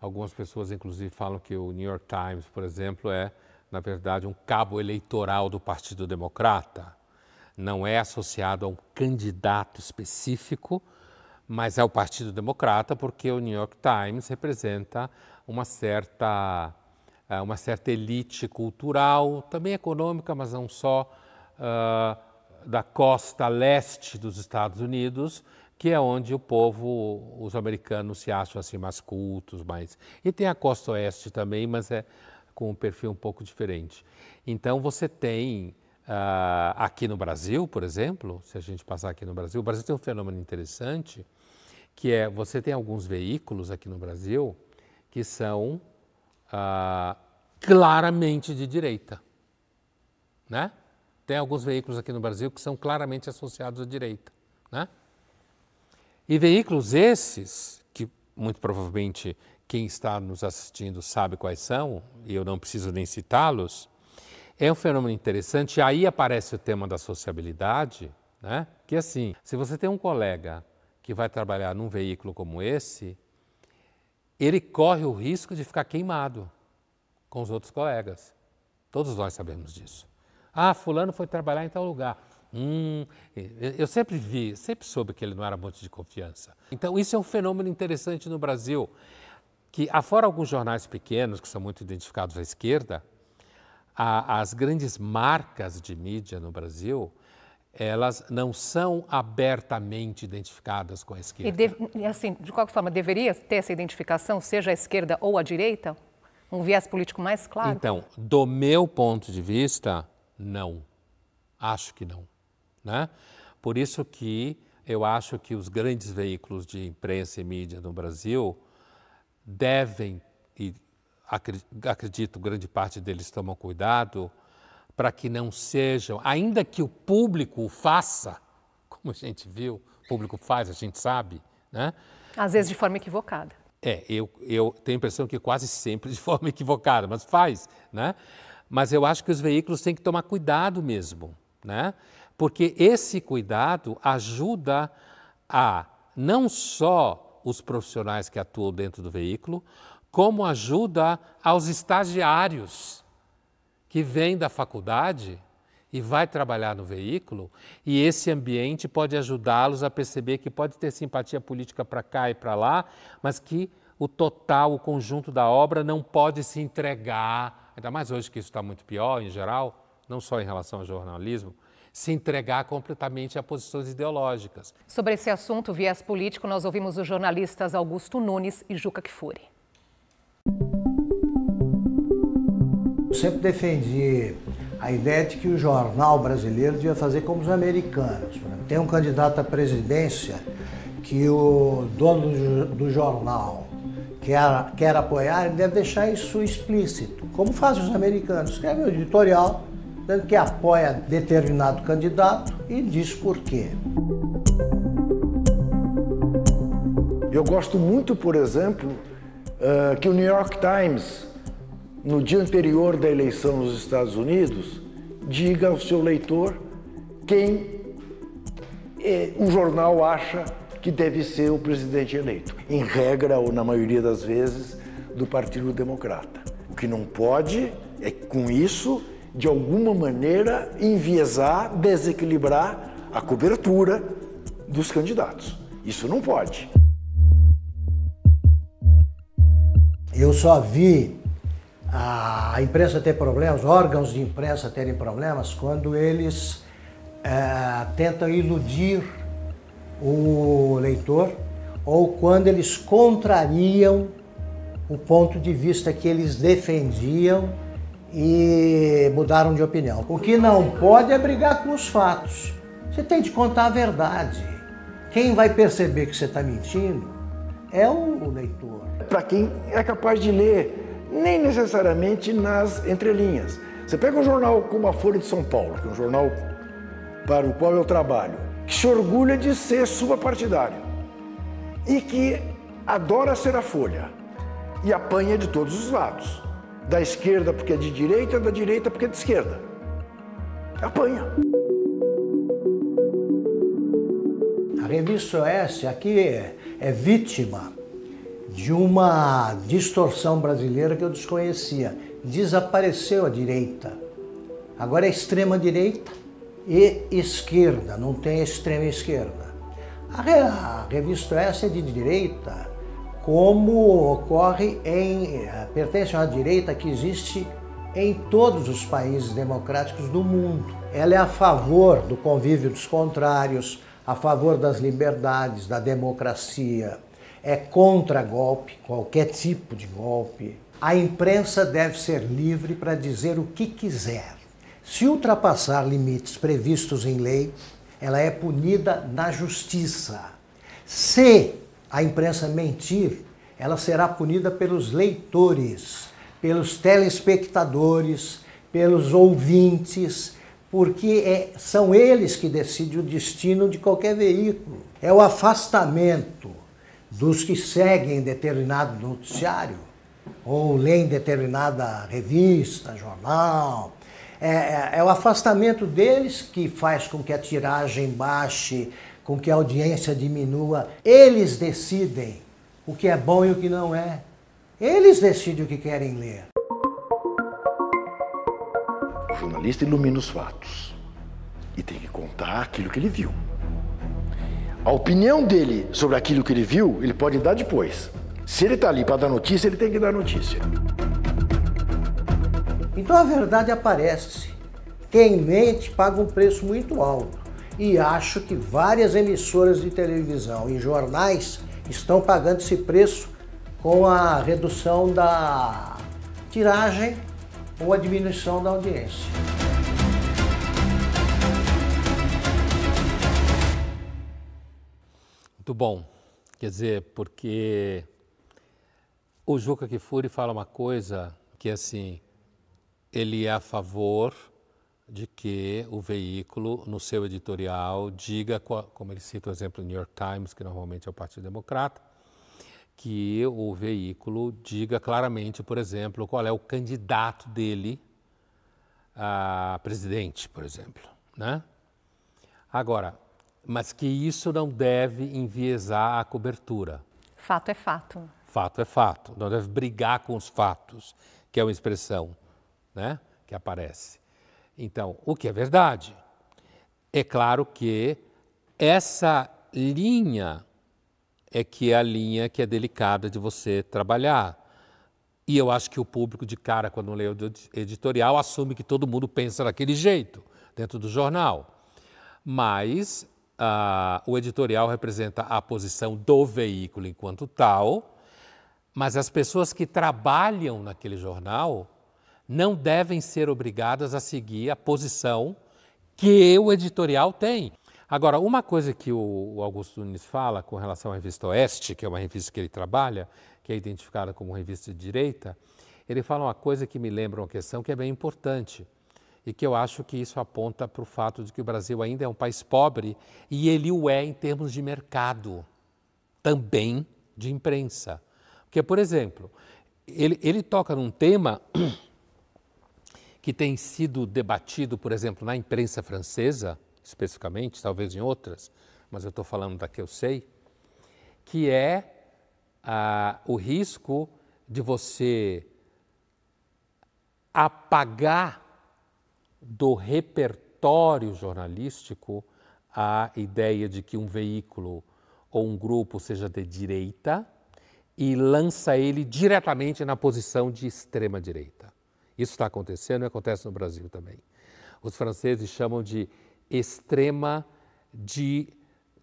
algumas pessoas inclusive falam que o New York Times, por exemplo, é, na verdade, um cabo eleitoral do Partido Democrata não é associado a um candidato específico, mas é o Partido Democrata, porque o New York Times representa uma certa, eh, uma certa elite cultural, também econômica, mas não só, uh, da costa leste dos Estados Unidos, que é onde o povo, os americanos se acham assim mais cultos, mais... E tem a costa oeste também, mas é com um perfil um pouco diferente. Então você tem Uh, aqui no Brasil, por exemplo, se a gente passar aqui no Brasil, o Brasil tem um fenômeno interessante, que é você tem alguns veículos aqui no Brasil que são uh, claramente de direita, né? Tem alguns veículos aqui no Brasil que são claramente associados à direita, né? E veículos esses que muito provavelmente quem está nos assistindo sabe quais são, e eu não preciso nem citá-los, é um fenômeno interessante, aí aparece o tema da sociabilidade, né? que assim, se você tem um colega que vai trabalhar num veículo como esse, ele corre o risco de ficar queimado com os outros colegas. Todos nós sabemos disso. Ah, fulano foi trabalhar em tal lugar. Hum, eu sempre vi, sempre soube que ele não era muito de confiança. Então isso é um fenômeno interessante no Brasil, que afora alguns jornais pequenos que são muito identificados à esquerda, a, as grandes marcas de mídia no Brasil, elas não são abertamente identificadas com a esquerda. E de, assim, de qualquer forma, deveria ter essa identificação, seja a esquerda ou a direita? Um viés político mais claro? Então, do meu ponto de vista, não. Acho que não. Né? Por isso que eu acho que os grandes veículos de imprensa e mídia no Brasil devem e acredito grande parte deles tomam cuidado para que não sejam, ainda que o público o faça, como a gente viu, o público faz, a gente sabe, né? Às vezes de forma equivocada. É, eu, eu tenho a impressão que quase sempre de [laughs] forma equivocada, mas faz, né? Mas eu acho que os veículos têm que tomar cuidado mesmo, né? Porque esse cuidado ajuda a não só os profissionais que atuam dentro do veículo, como ajuda aos estagiários que vêm da faculdade e vai trabalhar no veículo, e esse ambiente pode ajudá-los a perceber que pode ter simpatia política para cá e para lá, mas que o total, o conjunto da obra não pode se entregar, ainda mais hoje que isso está muito pior em geral, não só em relação ao jornalismo, se entregar completamente a posições ideológicas. Sobre esse assunto, viés político, nós ouvimos os jornalistas Augusto Nunes e Juca Kfouri. Eu sempre defendi a ideia de que o jornal brasileiro devia fazer como os americanos. Né? Tem um candidato à presidência que o dono do jornal quer, quer apoiar, ele deve deixar isso explícito, como fazem os americanos. Escreve um editorial dizendo que apoia determinado candidato e diz por quê. Eu gosto muito, por exemplo, ah, que o New York Times, no dia anterior da eleição nos Estados Unidos, diga ao seu leitor quem o eh, jornal acha que deve ser o presidente eleito, em regra ou na maioria das vezes, do Partido Democrata. O que não pode é, com isso, de alguma maneira, enviesar, desequilibrar a cobertura dos candidatos. Isso não pode. Eu só vi a imprensa ter problemas, órgãos de imprensa terem problemas, quando eles é, tentam iludir o leitor ou quando eles contrariam o ponto de vista que eles defendiam e mudaram de opinião. O que não pode é brigar com os fatos. Você tem de contar a verdade. Quem vai perceber que você está mentindo é o leitor para quem é capaz de ler, nem necessariamente nas entrelinhas. Você pega um jornal como a Folha de São Paulo, que é um jornal para o qual eu trabalho, que se orgulha de ser subpartidário e que adora ser a Folha e apanha de todos os lados. Da esquerda porque é de direita, da direita porque é de esquerda. Apanha. A revista Oeste aqui é, é vítima de uma distorção brasileira que eu desconhecia. Desapareceu a direita. Agora é extrema direita e esquerda, não tem extrema esquerda. A, revista essa é de direita, como ocorre em. Eh, pertence à direita que existe em todos os países democráticos do mundo. Ela é a favor do convívio dos contrários, a favor das liberdades, da democracia, é contra golpe, qualquer tipo de golpe. A imprensa deve ser livre para dizer o que quiser. Se ultrapassar limites previstos em lei, ela é punida na justiça. Se a imprensa mentir, ela será punida pelos leitores, pelos telespectadores, pelos ouvintes, porque é, são eles que decidem o destino de qualquer veículo. É o afastamento dos que seguem determinado noticiário ou leem determinada revista, jornal. É, é, é o afastamento deles que faz com que a tiragem baixe, com que a audiência diminua. Eles decidem o que é bom e o que não é. Eles decidem o que querem ler. O jornalista ilumina os fatos e tem que contar aquilo que ele viu. A opinião dele sobre aquilo que ele viu, ele pode dar depois. Se ele está ali para dar notícia, ele tem que dar notícia. Então a verdade aparece. Quem mente paga um preço muito alto. E acho que várias emissoras de televisão e jornais estão pagando esse preço com a redução da tiragem ou a diminuição da audiência. muito bom. Quer dizer, porque o Juca Kifuri fala uma coisa que, assim, ele é a favor de que o veículo, no seu editorial, diga, como ele cita o exemplo do New York Times, que normalmente é o Partido Democrata, que o veículo diga claramente, por exemplo, qual é o candidato dele a presidente, por exemplo. Né? Agora, mas que isso não deve enviesar a cobertura. Fato é fato. Fato é fato. Não deve brigar com os fatos, que é uma expressão né, que aparece. Então, o que é verdade? É claro que essa linha é que é a linha que é delicada de você trabalhar. E eu acho que o público de cara, quando lê o editorial, assume que todo mundo pensa daquele jeito dentro do jornal. Mas ah, o editorial representa a posição do veículo enquanto tal, mas as pessoas que trabalham naquele jornal não devem ser obrigadas a seguir a posição que o editorial tem. Agora, uma coisa que o Augusto Nunes fala com relação à revista Oeste, que é uma revista que ele trabalha, que é identificada como revista de direita, ele fala uma coisa que me lembra uma questão que é bem importante e que eu acho que isso aponta para o fato de que o Brasil ainda é um país pobre e ele o é em termos de mercado, também de imprensa. Porque, por exemplo, ele, ele toca num tema [clears throat] que tem sido debatido, por exemplo, na imprensa francesa, especificamente, talvez em outras, mas eu estou falando da que eu sei, que é ah, o risco de você apagar do repertório jornalístico a ideia de que um veículo ou um grupo seja de direita e lança ele diretamente na posição de extrema direita. Isso está acontecendo e acontece no Brasil também. Os franceses chamam de extrema de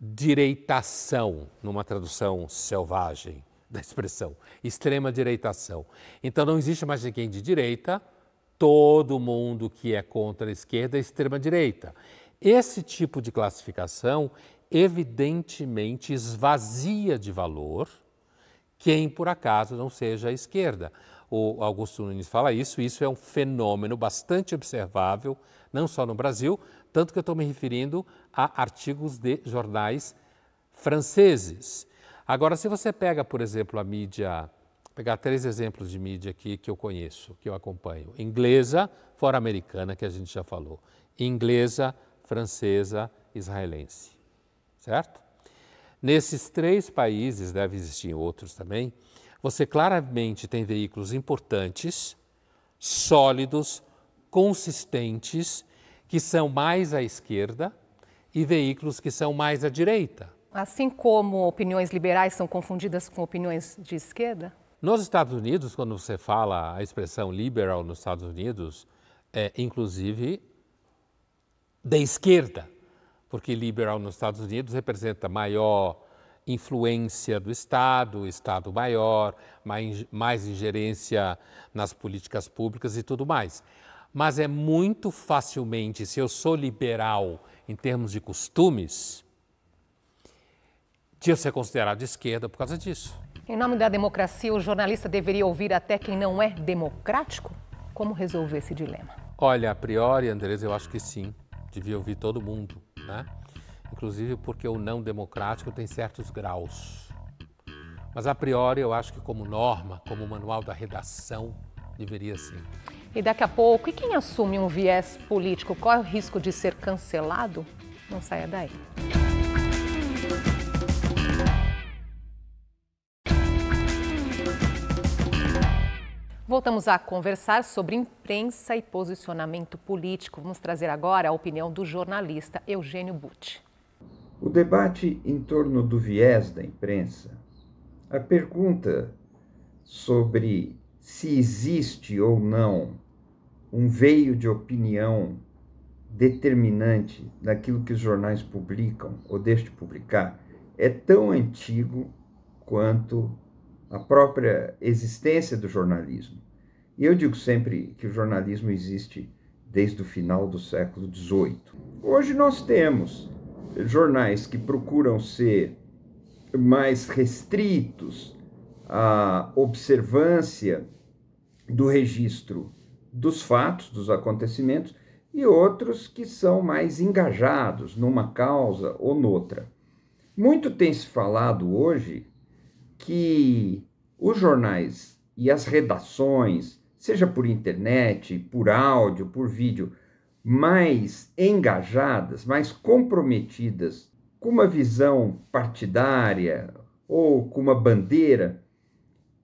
direitação, numa tradução selvagem da expressão, extrema direitação. Então não existe mais ninguém de direita, todo mundo que é contra a esquerda é extrema-direita. Esse tipo de classificação, evidentemente, esvazia de valor quem, por acaso, não seja a esquerda. O Augusto Nunes fala isso, isso é um fenômeno bastante observável, não só no Brasil, tanto que eu estou me referindo a artigos de jornais franceses. Agora, se você pega, por exemplo, a mídia pegar três exemplos de mídia aqui que eu conheço, que eu acompanho: inglesa, fora americana, que a gente já falou, inglesa, francesa, israelense. Certo? Nesses três países, deve existir outros também, você claramente tem veículos importantes, sólidos, consistentes, que são mais à esquerda e veículos que são mais à direita. Assim como opiniões liberais são confundidas com opiniões de esquerda? Nos Estados Unidos, quando você fala a expressão liberal nos Estados Unidos, é inclusive da esquerda, porque liberal nos Estados Unidos representa maior influência do Estado, Estado maior, mais, mais ingerência nas políticas públicas e tudo mais. Mas é muito facilmente, se eu sou liberal em termos de costumes, de eu ser considerado de esquerda por causa disso. Em nome da democracia, o jornalista deveria ouvir até quem não é democrático? Como resolver esse dilema? Olha, a priori, Andres, eu acho que sim. Devia ouvir todo mundo, né? Inclusive porque o não democrático tem certos graus. Mas a priori, eu acho que como norma, como manual da redação, deveria sim. E daqui a pouco, e quem assume um viés político, corre é o risco de ser cancelado? Não saia daí. voltamos a conversar sobre imprensa e posicionamento político. Vamos trazer agora a opinião do jornalista Eugênio Butti. O debate em torno do viés da imprensa, a pergunta sobre se existe ou não um veio de opinião determinante naquilo que os jornais publicam ou deixam de publicar é tão antigo quanto a própria existência do jornalismo. E eu digo sempre que o jornalismo existe desde o final do século XVIII. Hoje nós temos jornais que procuram ser mais restritos à observância do registro dos fatos, dos acontecimentos, e outros que são mais engajados numa causa ou noutra. Muito tem se falado hoje que os jornais e as redações seja por internet, por áudio, por vídeo, mais engajadas, mais comprometidas com uma visão partidária ou com uma bandeira,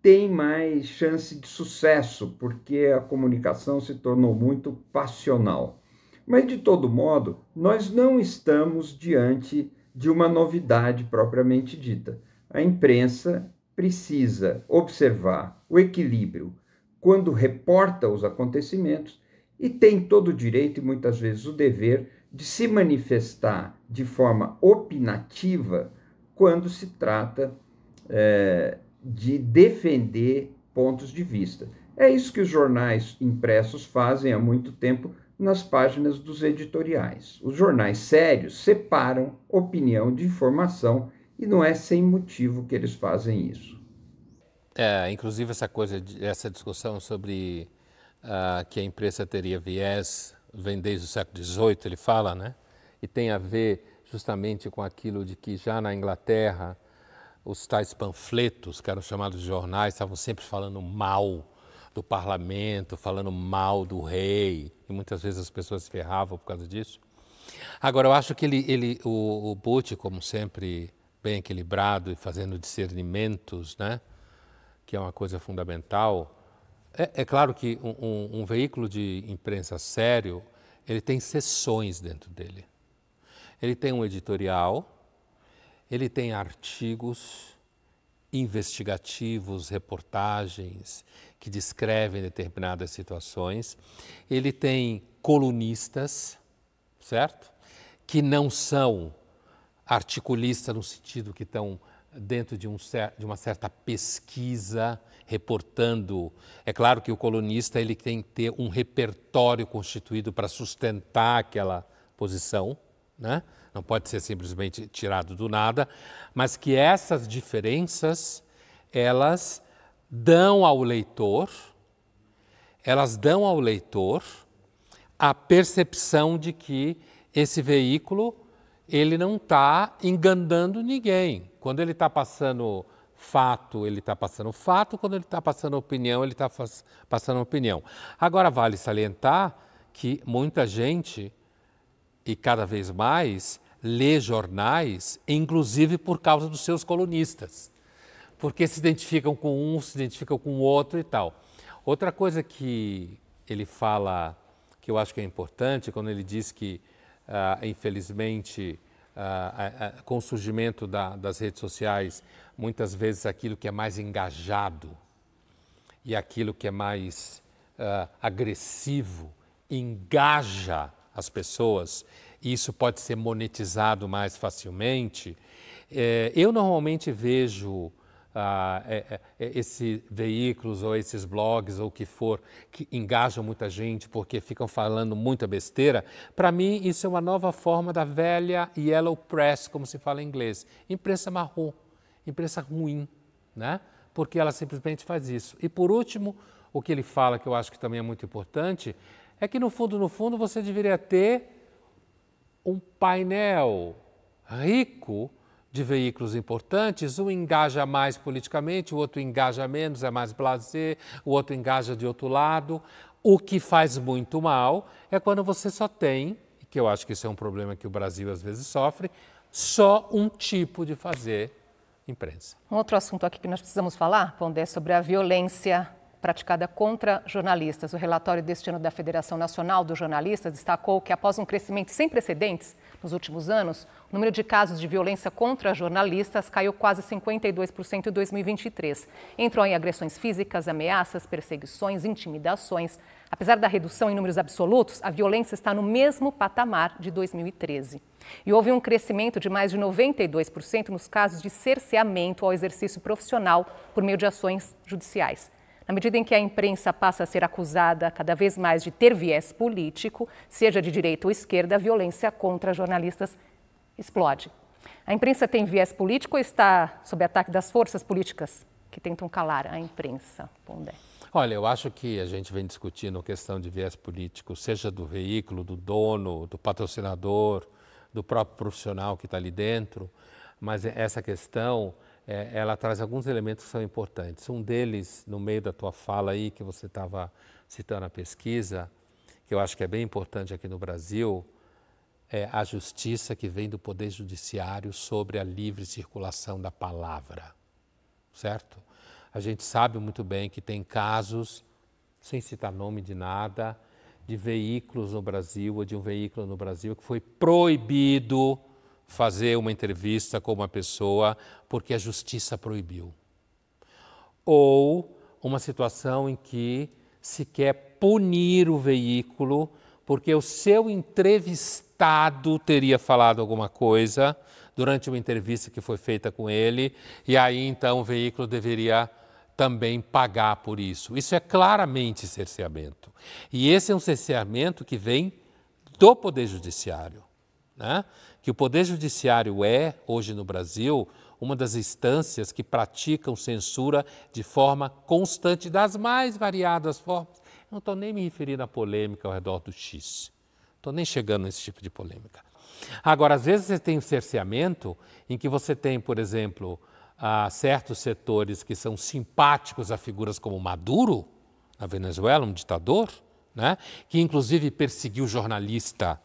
tem mais chance de sucesso, porque a comunicação se tornou muito passional. Mas, de todo modo, nós não estamos diante de uma novidade propriamente dita. A imprensa precisa observar o equilíbrio quando reporta os acontecimentos e tem todo o direito e muitas vezes o dever de se manifestar de forma opinativa quando se trata é, de defender pontos de vista. É isso que os jornais impressos fazem há muito tempo nas páginas dos editoriais. Os jornais sérios separam opinião de informação e não é sem motivo que eles fazem isso. É, inclusive essa coisa, essa discussão sobre uh, que a imprensa teria viés vem desde o século XVIII, ele fala, né? E tem a ver justamente com aquilo de que já na Inglaterra os tais panfletos, que eram chamados de jornais, estavam sempre falando mal do parlamento, falando mal do rei, e muitas vezes as pessoas se ferravam por causa disso. Agora, eu acho que ele, ele o, o como sempre, bem equilibrado e fazendo discernimentos, né? que é uma coisa fundamental. É, é claro que um, um, um veículo de imprensa sério, ele tem sessões dentro dele. Ele tem um editorial, ele tem artigos investigativos, reportagens que descrevem determinadas situações. Ele tem colunistas, certo? Que não são articulistas no sentido que estão dentro de, um cer de uma certa pesquisa, reportando. É claro que o colunista ele tem que ter um repertório constituído para sustentar aquela posição, né? não pode ser simplesmente tirado do nada, mas que essas diferenças elas dão ao leitor, elas dão ao leitor a percepção de que esse veículo ele não está enganando ninguém, quando ele está passando fato, ele está passando fato, quando ele está passando opinião, ele está passando opinião. Agora, vale salientar que muita gente, e cada vez mais, lê jornais, inclusive por causa dos seus colunistas, porque se identificam com um, se identificam com o outro e tal. Outra coisa que ele fala, que eu acho que é importante, quando ele diz que, ah, infelizmente, com o surgimento da, das redes sociais, muitas vezes aquilo que é mais engajado e aquilo que é mais ah, agressivo engaja as pessoas e isso pode ser monetizado mais facilmente. É, eu normalmente vejo ah, é, é, é, esses veículos ou esses blogs ou o que for que engajam muita gente porque ficam falando muita besteira, para mim isso é uma nova forma da velha yellow press, como se fala em inglês, imprensa marrom, imprensa ruim, né? Porque ela simplesmente faz isso. E por último, o que ele fala que eu acho que também é muito importante é que no fundo, no fundo, você deveria ter um painel rico de veículos importantes, um engaja mais politicamente, o outro engaja menos, é mais blazer, o outro engaja de outro lado. O que faz muito mal é quando você só tem, que eu acho que isso é um problema que o Brasil às vezes sofre, só um tipo de fazer imprensa. Um outro assunto aqui que nós precisamos falar, Pondé, é sobre a violência praticada contra jornalistas. O relatório deste ano da Federação Nacional dos Jornalistas destacou que, após um crescimento sem precedentes nos últimos anos, o número de casos de violência contra jornalistas caiu quase 52% em 2023. Entram em agressões físicas, ameaças, perseguições, intimidações. Apesar da redução em números absolutos, a violência está no mesmo patamar de 2013. E houve um crescimento de mais de 92% nos casos de cerceamento ao exercício profissional por meio de ações judiciais. Na medida em que a imprensa passa a ser acusada cada vez mais de ter viés político, seja de direita ou esquerda, a violência contra jornalistas explode. A imprensa tem viés político ou está sob ataque das forças políticas que tentam calar a imprensa? Pondé. Olha, eu acho que a gente vem discutindo a questão de viés político, seja do veículo, do dono, do patrocinador, do próprio profissional que está ali dentro, mas essa questão é, ela traz alguns elementos que são importantes. Um deles, no meio da tua fala aí, que você estava citando a pesquisa, que eu acho que é bem importante aqui no Brasil, é a justiça que vem do Poder Judiciário sobre a livre circulação da palavra, certo? A gente sabe muito bem que tem casos, sem citar nome de nada, de veículos no Brasil ou de um veículo no Brasil que foi proibido fazer uma entrevista com uma pessoa porque a justiça proibiu. Ou uma situação em que se quer punir o veículo porque o seu entrevistado teria falado alguma coisa durante uma entrevista que foi feita com ele, e aí então o veículo deveria também pagar por isso. Isso é claramente cerceamento. E esse é um cerceamento que vem do Poder Judiciário. Né? que o Poder Judiciário é, hoje no Brasil, uma das instâncias que praticam censura de forma constante, das mais variadas formas. Eu não estou nem me referindo à polêmica ao redor do X. Estou nem chegando nesse tipo de polêmica. Agora, às vezes você tem um cerceamento em que você tem, por exemplo, ah, certos setores que são simpáticos a figuras como Maduro, na Venezuela, um ditador, né? que inclusive perseguiu jornalista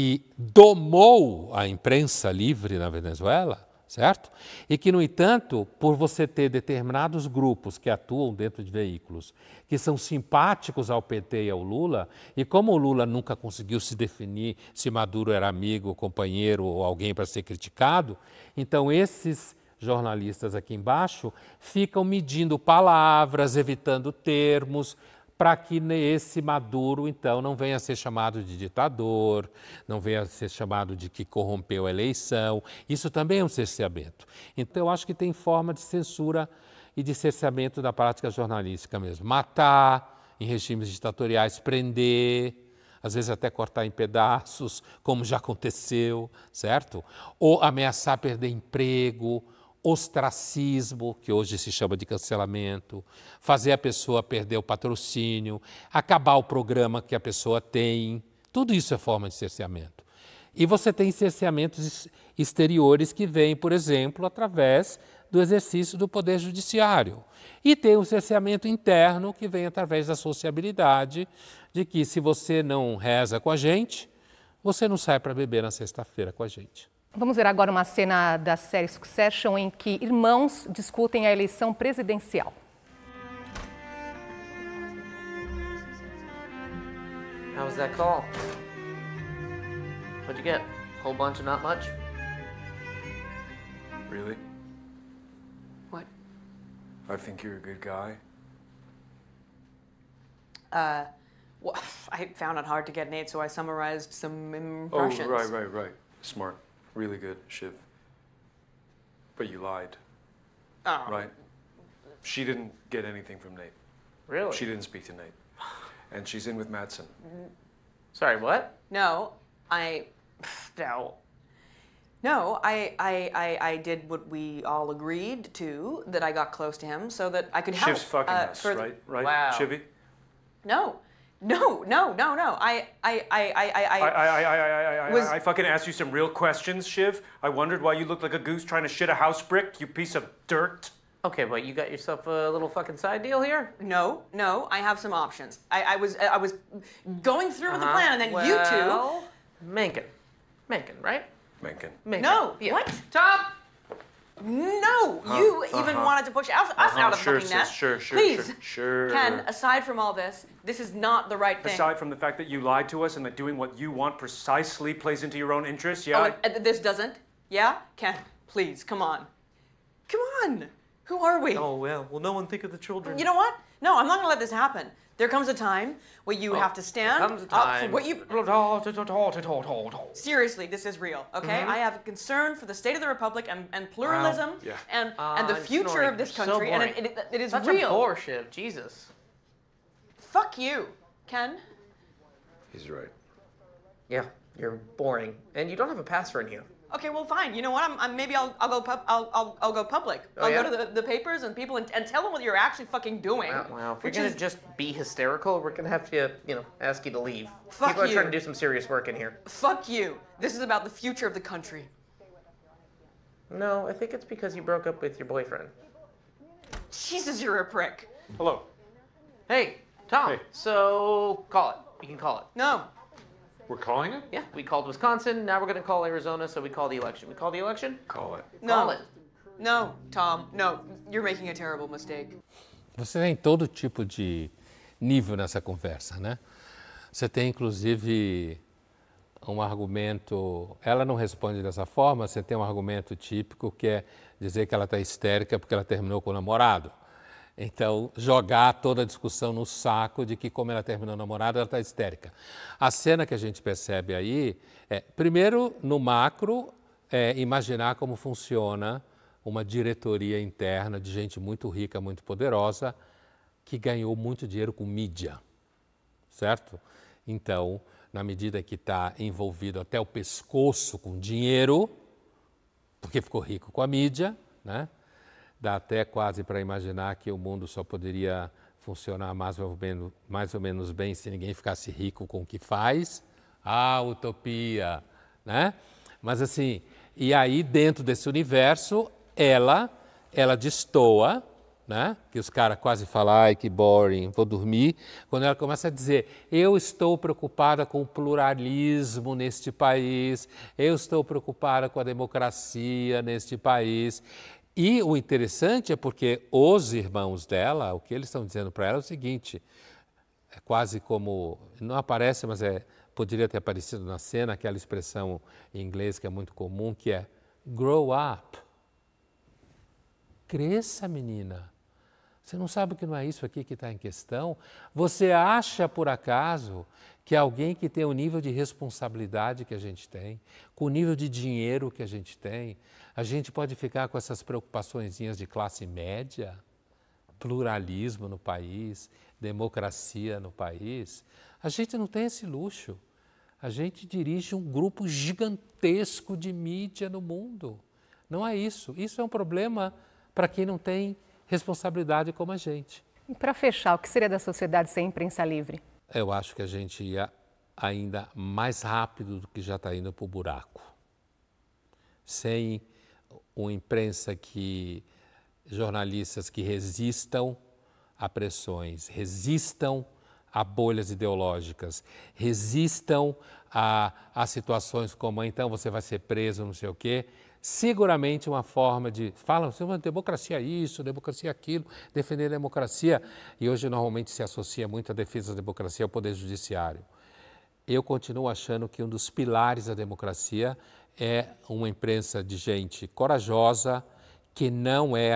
e domou a imprensa livre na Venezuela, certo? E que, no entanto, por você ter determinados grupos que atuam dentro de veículos, que são simpáticos ao PT e ao Lula, e como o Lula nunca conseguiu se definir se Maduro era amigo, companheiro ou alguém para ser criticado, então esses jornalistas aqui embaixo ficam medindo palavras, evitando termos, para que esse Maduro, então, não venha a ser chamado de ditador, não venha a ser chamado de que corrompeu a eleição. Isso também é um cerceamento. Então, eu acho que tem forma de censura e de cerceamento da prática jornalística mesmo. Matar em regimes ditatoriais, prender às vezes até cortar em pedaços, como já aconteceu, certo? Ou ameaçar perder emprego, ostracismo, que hoje se chama de cancelamento, fazer a pessoa perder o patrocínio, acabar o programa que a pessoa tem. Tudo isso é forma de cerceamento. E você tem cerceamentos exteriores que vêm, por exemplo, através do exercício do poder judiciário. E tem o cerceamento interno que vem através da sociabilidade, de que se você não reza com a gente, você não sai para beber na sexta-feira com a gente. Vamos ver agora uma cena da série Succession em que irmãos discutem a eleição presidencial. How was that call? What'd you get? Whole bunch of not much? Really? What? I think you're a good guy. Uh, well, [laughs] I found it hard to get Nate, so I summarized some oh, impressions. Oh, right, right, right. Smart. really good, Shiv. But you lied. Oh. Right? She didn't get anything from Nate. Really? She didn't speak to Nate. And she's in with Madsen. Sorry, what? No, I. No. No, I, I, I, I did what we all agreed to, that I got close to him so that I could help. Shiv's fucking uh, us, right? Right? Wow. Shivy? No. No, no, no, no. I, I, I, I, I, I, I, I, I, I, I fucking asked you some real questions, Shiv. I wondered why you looked like a goose trying to shit a house brick, you piece of dirt. Okay, but you got yourself a little fucking side deal here. No, no, I have some options. I, I was, I was going through with uh -huh. the uh-huh. plan, and then well, you two. Mencken, Mencken, right? Mencken. Mencken. No, yeah. what? Tom no, huh, you uh -huh. even uh-huh. wanted to push us, uh -huh, out of sure, fucking that. Sure, sure, Please, sure, sure. Ken, aside from all this, this is not the right thing. Aside from the fact that you lied to us and that doing what you want precisely plays into your own interests, yeah? Oh, this doesn't? Yeah? Ken, please, come on. Come on! Who are we? Oh, well, will no one think of the children? You know what? No, I'm not gonna let this happen. There comes a time where you oh, have to stand comes a time. up for what you. Seriously, this is real. Okay, mm-hmm. I have a concern for the state of the republic and, and pluralism wow. yeah. and uh, and the future snoring. of this country, so and it, it, it is Such real. Such bullshit, Jesus. Fuck you, Ken. He's right. Yeah, you're boring, and you don't have a password in you. Okay, well, fine. You know what? I'm, I'm maybe I'll, I'll go pub, I'll, I'll, I'll go public. Oh, I'll yeah? go to the, the papers and people and, and tell them what you're actually fucking doing. we wow. if you're gonna just be hysterical, we're gonna have to, you know, ask you to leave. Fuck people are trying to do some serious work in here. Fuck you. This is about the future of the country. No, I think it's because you broke up with your boyfriend. Jesus, you're a prick. Hello. Hey, Tom. Hey. So call it. You can call it. No. We're calling it? Yeah, we called Wisconsin. Now we're going to call Arizona, so we call the election. We call the election? Call it. No. Call it. No, Tom, no. You're making a terrible mistake. Você tem todo tipo de nível nessa conversa, né? Você tem, inclusive, um argumento. Ela não responde dessa forma, você tem um argumento típico que é dizer que ela está histérica porque ela terminou com o namorado. Então, jogar toda a discussão no saco de que, como ela terminou namorado, ela está histérica. A cena que a gente percebe aí é, primeiro, no macro, é, imaginar como funciona uma diretoria interna de gente muito rica, muito poderosa, que ganhou muito dinheiro com mídia, certo? Então, na medida que está envolvido até o pescoço com dinheiro, porque ficou rico com a mídia, né? Dá até quase para imaginar que o mundo só poderia funcionar mais ou, menos, mais ou menos bem se ninguém ficasse rico com o que faz. Ah, utopia, né? Mas assim, e aí dentro desse universo, ela, ela destoa, né? Que os caras quase falam, ai que boring, vou dormir. Quando ela começa a dizer, eu estou preocupada com o pluralismo neste país, eu estou preocupada com a democracia neste país, e o interessante é porque os irmãos dela, o que eles estão dizendo para ela é o seguinte: é quase como. Não aparece, mas é, poderia ter aparecido na cena aquela expressão em inglês que é muito comum, que é grow up. Cresça, menina. Você não sabe que não é isso aqui que está em questão? Você acha por acaso que é alguém que tem o nível de responsabilidade que a gente tem, com o nível de dinheiro que a gente tem, a gente pode ficar com essas preocupaçõezinhas de classe média, pluralismo no país, democracia no país. A gente não tem esse luxo. A gente dirige um grupo gigantesco de mídia no mundo. Não é isso. Isso é um problema para quem não tem responsabilidade como a gente. E para fechar, o que seria da sociedade sem imprensa livre? eu acho que a gente ia ainda mais rápido do que já está indo para o buraco. Sem uma imprensa que, jornalistas que resistam a pressões, resistam a bolhas ideológicas, resistam a, a situações como ah, então você vai ser preso, não sei o quê seguramente uma forma de falam sobre democracia isso, democracia aquilo, defender a democracia e hoje normalmente se associa muito a defesa da democracia ao poder judiciário. Eu continuo achando que um dos pilares da democracia é uma imprensa de gente corajosa, que não é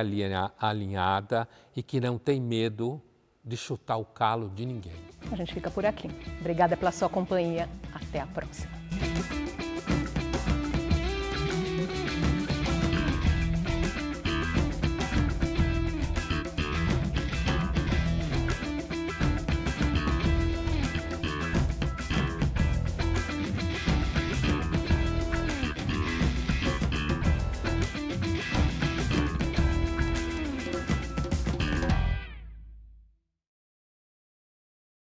alinhada e que não tem medo de chutar o calo de ninguém. A gente fica por aqui. Obrigada pela sua companhia. Até a próxima.